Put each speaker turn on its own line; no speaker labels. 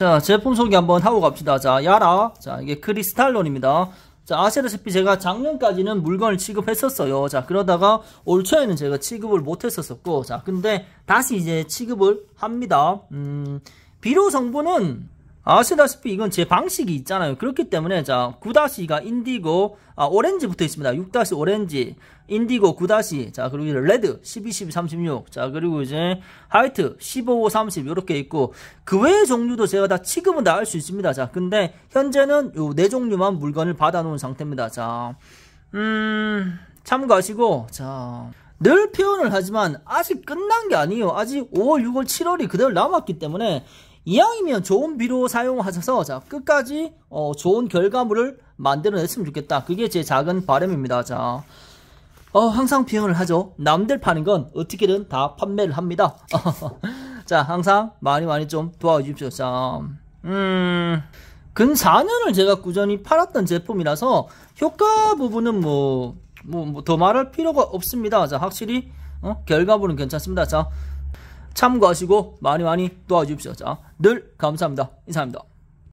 자 제품 소개 한번 하고 갑시다 자 야라 자 이게 크리스탈론입니다 자 아시다시피 제가 작년까지는 물건을 취급했었어요 자 그러다가 올 초에는 제가 취급을 못했었었고 자 근데 다시 이제 취급을 합니다 음 비료 성분은 아시다시피 이건 제 방식이 있잖아요. 그렇기 때문에 자 9-2가 인디고 아, 오렌지 붙어 있습니다. 6- 오렌지 인디고 9- 자 그리고 이제 레드 12, 12, 36. 자 그리고 이제 하이트 15, 30 이렇게 있고 그 외의 종류도 제가 다 취급은 다 할 수 있습니다. 자 근데 현재는 요 네 종류만 물건을 받아 놓은 상태입니다. 자 음, 참고하시고 자. 늘 표현을 하지만 아직 끝난 게 아니에요. 아직 5월, 6월, 7월이 그대로 남았기 때문에 이왕이면 좋은 비료 사용하셔서 자 끝까지 어, 좋은 결과물을 만들어냈으면 좋겠다. 그게 제 작은 바람입니다. 자. 어, 항상 비용을 하죠. 남들 파는 건 어떻게든 다 판매를 합니다. 자, 항상 많이 많이 좀 도와주십시오. 자, 음, 근 4년을 제가 꾸준히 팔았던 제품이라서 효과 부분은 뭐, 뭐, 뭐더 말할 필요가 없습니다. 자, 확실히, 어, 결과물은 괜찮습니다. 자, 참고하시고 많이 많이 도와주십시오. 자, 늘 감사합니다. 인사합니다.